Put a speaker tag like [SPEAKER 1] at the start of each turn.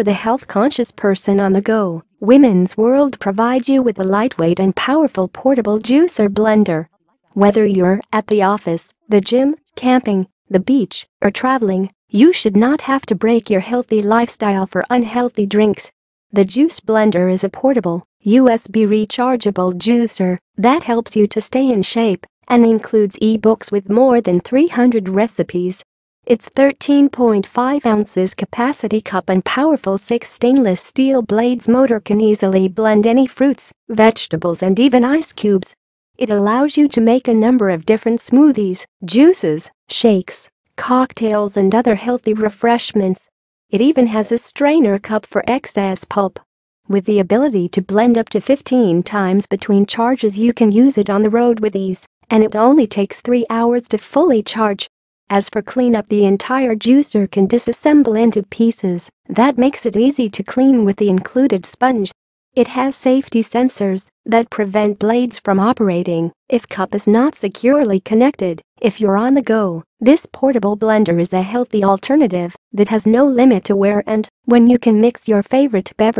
[SPEAKER 1] for the health-conscious person on the go, Women's World provides you with a lightweight and powerful portable juicer blender. Whether you're at the office, the gym, camping, the beach, or traveling, you should not have to break your healthy lifestyle for unhealthy drinks. The Juice Blender is a portable, USB rechargeable juicer that helps you to stay in shape and includes ebooks with more than 300 recipes its 13.5 ounces capacity cup and powerful six stainless steel blades motor can easily blend any fruits, vegetables and even ice cubes. It allows you to make a number of different smoothies, juices, shakes, cocktails and other healthy refreshments. It even has a strainer cup for excess pulp. With the ability to blend up to 15 times between charges you can use it on the road with ease, and it only takes 3 hours to fully charge. As for cleanup the entire juicer can disassemble into pieces, that makes it easy to clean with the included sponge. It has safety sensors that prevent blades from operating if cup is not securely connected. If you're on the go, this portable blender is a healthy alternative that has no limit to wear and when you
[SPEAKER 2] can mix your favorite beverage.